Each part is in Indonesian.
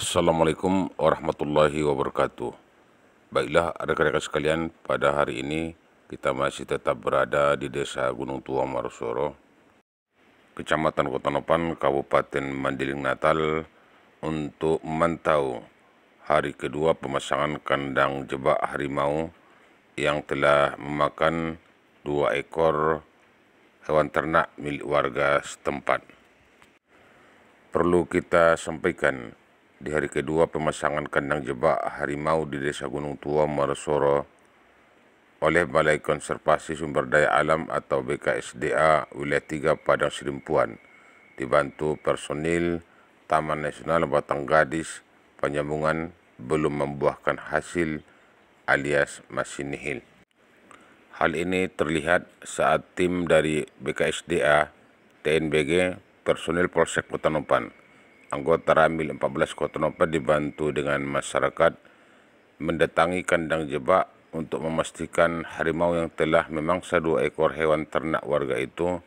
Assalamualaikum warahmatullahi wabarakatuh. Baiklah, rekan-rekan sekalian, pada hari ini kita masih tetap berada di Desa Gunung Tua Marusoro, Kecamatan Kota Nopan, Kabupaten Mandiling Natal, untuk memantau hari kedua pemasangan kandang jebak harimau yang telah memakan dua ekor hewan ternak milik warga setempat. Perlu kita sampaikan, di hari kedua pemasangan kandang jebak harimau di Desa Gunung Tua Marosoro oleh Balai Konservasi Sumber Daya Alam atau BKSDA Wilayah 3 Padang serimpuan dibantu personil Taman Nasional Batang Gadis penyambungan belum membuahkan hasil alias masih nihil. Hal ini terlihat saat tim dari BKSDA, TNBG, personil Polsek Kota anggota Ramil 14 Kota Nopal dibantu dengan masyarakat mendatangi kandang jebak untuk memastikan harimau yang telah memangsa dua ekor hewan ternak warga itu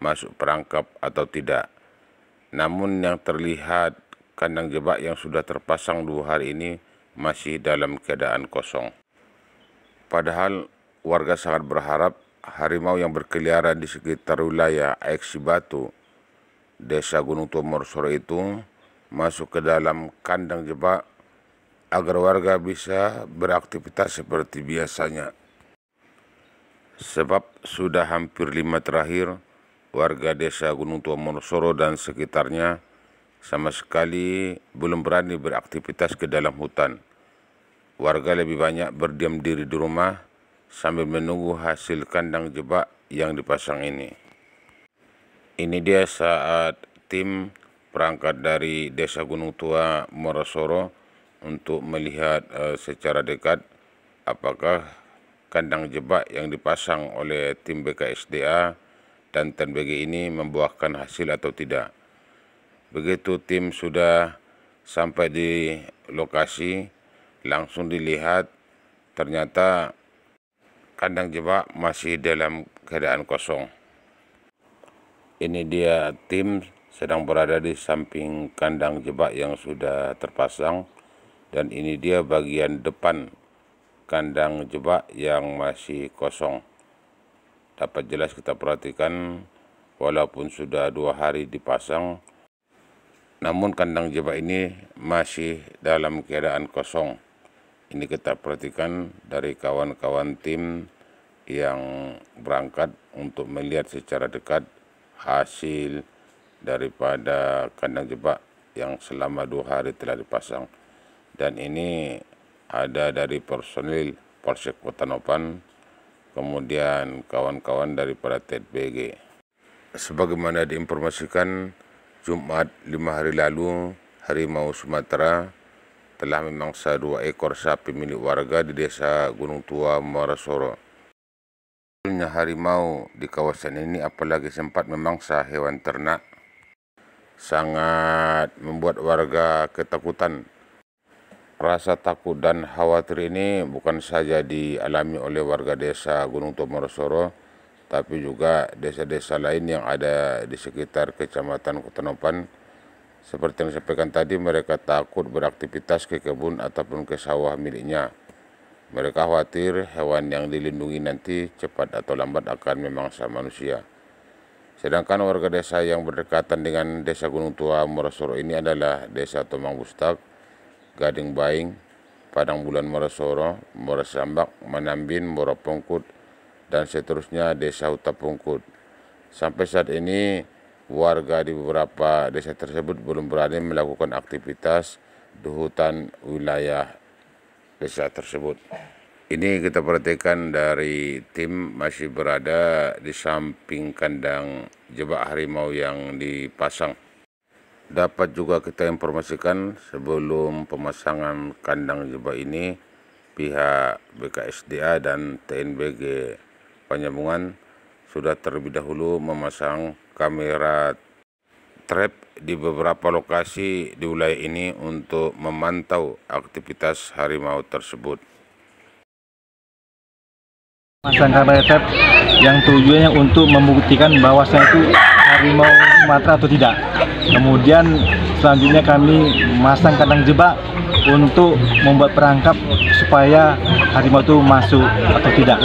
masuk perangkap atau tidak. Namun yang terlihat kandang jebak yang sudah terpasang dua hari ini masih dalam keadaan kosong. Padahal warga sangat berharap harimau yang berkeliaran di sekitar wilayah Aeksi Batu desa Gunung Tumor Sore itu masuk ke dalam kandang jebak agar warga bisa beraktivitas seperti biasanya. Sebab sudah hampir lima terakhir, warga desa Gunung Tua Monosoro dan sekitarnya sama sekali belum berani beraktivitas ke dalam hutan. Warga lebih banyak berdiam diri di rumah sambil menunggu hasil kandang jebak yang dipasang ini. Ini dia saat tim perangkat dari Desa Gunung Tua Morosoro untuk melihat uh, secara dekat apakah kandang jebak yang dipasang oleh tim BKSDA dan TNBG ini membuahkan hasil atau tidak. Begitu tim sudah sampai di lokasi, langsung dilihat ternyata kandang jebak masih dalam keadaan kosong. Ini dia tim sedang berada di samping kandang jebak yang sudah terpasang dan ini dia bagian depan kandang jebak yang masih kosong. Dapat jelas kita perhatikan walaupun sudah dua hari dipasang namun kandang jebak ini masih dalam keadaan kosong. Ini kita perhatikan dari kawan-kawan tim yang berangkat untuk melihat secara dekat hasil daripada kandang jebak yang selama dua hari telah dipasang dan ini ada dari personil Polsek Kota Nopan kemudian kawan-kawan dari para TPG sebagaimana diinformasikan Jumat lima hari lalu harimau Sumatera telah memangsa dua ekor sapi milik warga di desa Gunung Tua Muara Soro munculnya harimau di kawasan ini apalagi sempat memangsa hewan ternak sangat membuat warga ketakutan. Rasa takut dan khawatir ini bukan saja dialami oleh warga desa Gunung Tomorosoro, tapi juga desa-desa lain yang ada di sekitar kecamatan Kutanopan. Seperti yang disampaikan tadi, mereka takut beraktivitas ke kebun ataupun ke sawah miliknya. Mereka khawatir hewan yang dilindungi nanti cepat atau lambat akan memangsa manusia. Sedangkan warga desa yang berdekatan dengan desa Gunung Tua Morosoro ini adalah desa Tomang Bustak, Gading Baing, Padang Bulan Morosoro, Morosambak, Manambin, Moropongkut, dan seterusnya desa Utapungkut. Sampai saat ini warga di beberapa desa tersebut belum berani melakukan aktivitas di hutan wilayah desa tersebut. Ini kita perhatikan dari tim masih berada di samping kandang jebak harimau yang dipasang. Dapat juga kita informasikan sebelum pemasangan kandang jebak ini pihak BKSDA dan TNBG Penyambungan sudah terlebih dahulu memasang kamera trap di beberapa lokasi di wilayah ini untuk memantau aktivitas harimau tersebut. Masang kamera trap yang tujuannya untuk membuktikan bahwasanya itu harimau Sumatera atau tidak. Kemudian selanjutnya kami masang kandang jebak untuk membuat perangkap supaya harimau itu masuk atau tidak.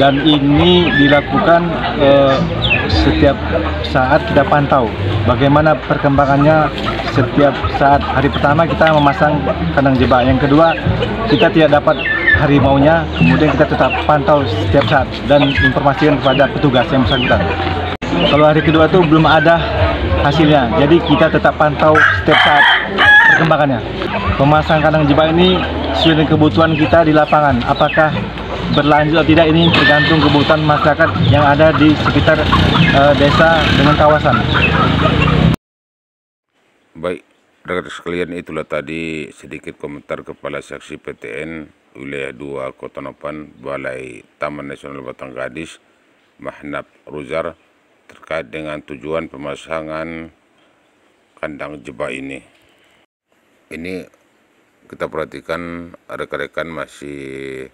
Dan ini dilakukan eh, setiap saat kita pantau bagaimana perkembangannya setiap saat hari pertama kita memasang kandang jebak yang kedua kita tidak dapat harimaunya kemudian kita tetap pantau setiap saat dan informasikan kepada petugas yang bersangkutan kalau hari kedua itu belum ada hasilnya jadi kita tetap pantau setiap saat perkembangannya pemasang kandang jebak ini sesuai dengan kebutuhan kita di lapangan apakah berlanjut atau tidak ini tergantung kebutuhan masyarakat yang ada di sekitar uh, desa dengan kawasan. Baik, rekan sekalian itulah tadi sedikit komentar Kepala Saksi PTN Wilayah 2 Kota Nopan Balai Taman Nasional Batang Gadis Mahnab Ruzar terkait dengan tujuan pemasangan kandang jebak ini. Ini kita perhatikan rekan-rekan masih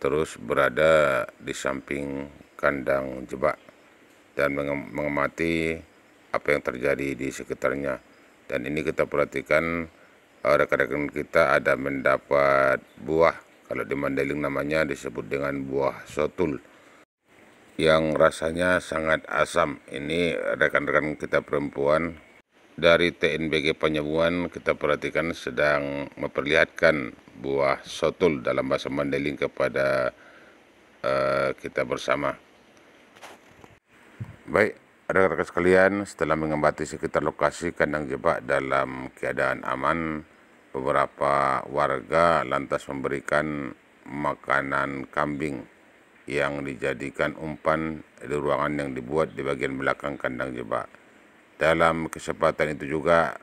terus berada di samping kandang jebak dan mengamati apa yang terjadi di sekitarnya. Dan ini kita perhatikan eh, rekan-rekan kita ada mendapat buah. Kalau di Mandailing namanya disebut dengan buah sotul yang rasanya sangat asam. Ini rekan-rekan kita perempuan dari TNBG Penyembuhan kita perhatikan sedang memperlihatkan buah sotul dalam bahasa Mandailing kepada uh, kita bersama. Baik, rekan-rekan sekalian, setelah mengembati sekitar lokasi kandang jebak dalam keadaan aman, beberapa warga lantas memberikan makanan kambing yang dijadikan umpan di ruangan yang dibuat di bagian belakang kandang jebak. Dalam kesempatan itu juga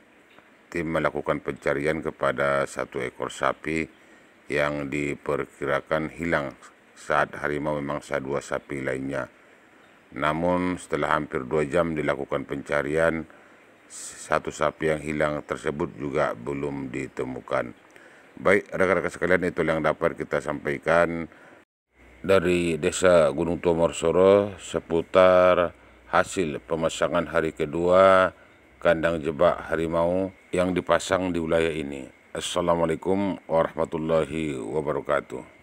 tim melakukan pencarian kepada satu ekor sapi yang diperkirakan hilang saat harimau memangsa dua sapi lainnya. Namun setelah hampir dua jam dilakukan pencarian, satu sapi yang hilang tersebut juga belum ditemukan. Baik rekan-rekan sekalian itu yang dapat kita sampaikan dari desa Gunung Tomor Soro seputar hasil pemasangan hari kedua kandang jebak harimau yang dipasang di wilayah ini. Assalamualaikum warahmatullahi wabarakatuh.